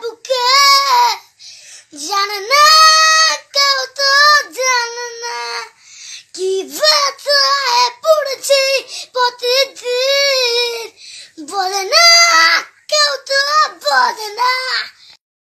বুকে জানে না কেউ তো জানে না কি ব্যথায় পড়েছি প্রতিদিন বলে না কেউ তো বলে না